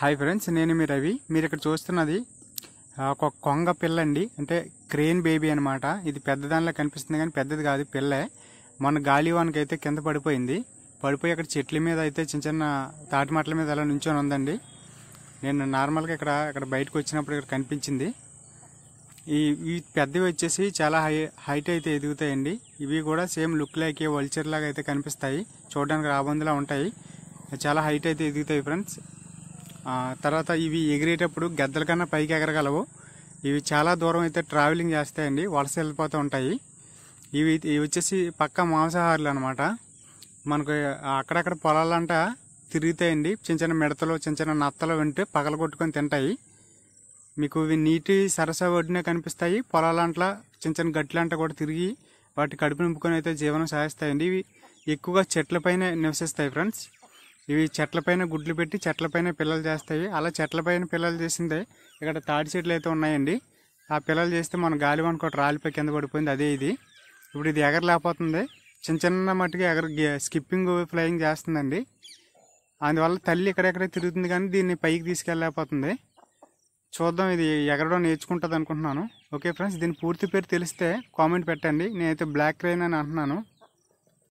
hi friends నేను మీ రవి మీరు ఇక్కడ చూస్తున్నది ఒక కొంగ పిల్ల అండి అంటే క్రేన్ బేబీ అనమాట ఇది పెద్దదానిలా కనిపిస్తుంది కానీ పెద్దది కాదు పిల్లే మన గాలివానికి అయితే కింద పడిపోయింది పడిపోయి అక్కడ చెట్ల మీద అయితే చిన్న చిన్న తాటి మట్ల మీద అలా నుంచొని ఉందండి నేను నార్మల్గా ఇక్కడ ఇక్కడ బయటకు వచ్చినప్పుడు ఇక్కడ కనిపించింది ఈ ఈ పెద్దవి వచ్చేసి చాలా హై హైట్ అయితే ఎదుగుతాయండి ఇవి కూడా సేమ్ లుక్ లైక్ వల్చర్ లాగా అయితే కనిపిస్తాయి చూడడానికి రాబందులా ఉంటాయి చాలా హైట్ అయితే ఎదుగుతాయి ఫ్రెండ్స్ తర్వాత ఇవి ఎగిరేటప్పుడు గద్దల కన్నా పైకి ఎగరగలవు ఇవి చాలా దూరం అయితే ట్రావెలింగ్ చేస్తాయండి వలస వెళ్ళిపోతూ ఉంటాయి ఇవి ఇవి వచ్చేసి పక్క మాంసాహారులు అనమాట మనకు అక్కడక్కడ పొలాలంట తిరుగుతాయండి చిన్న చిన్న మిడతలు చిన్న చిన్న నత్తలు వింటే పగల కొట్టుకొని తింటాయి మీకు ఇవి నీటి సరస ఒడ్డునే కనిపిస్తాయి పొలాలంట్ల చిన్న చిన్న గట్లంట కూడా తిరిగి వాటి కడుపు నింపుకొని అయితే జీవనం సాగిస్తాయండి ఇవి ఎక్కువగా చెట్లపైన నివసిస్తాయి ఫ్రెండ్స్ ఇవి చెట్లపైన గుడ్లు పెట్టి చెట్లపైన పిల్లలు చేస్తాయి అలా చెట్లపైన పిల్లలు చేసిందే ఇక్కడ తాడి చెట్లు అయితే ఉన్నాయండి ఆ పిల్లలు చేస్తే మన గాలి అనుకోటి రాలిపోయి కింద పడిపోయింది అదే ఇది ఇప్పుడు ఇది ఎగరలేకపోతుంది చిన్న చిన్న మట్టుకు ఎగర స్కిప్పింగ్ ఫ్లయింగ్ చేస్తుందండి అందువల్ల తల్లి ఎక్కడెక్కడే తిరుగుతుంది కానీ దీన్ని పైకి తీసుకెళ్ళలేకపోతుంది చూద్దాం ఇది ఎగరడం నేర్చుకుంటుంది అనుకుంటున్నాను ఓకే ఫ్రెండ్స్ దీని పూర్తి పేరు తెలిస్తే కామెంట్ పెట్టండి నేనైతే బ్లాక్ క్రైన్ అని అంటున్నాను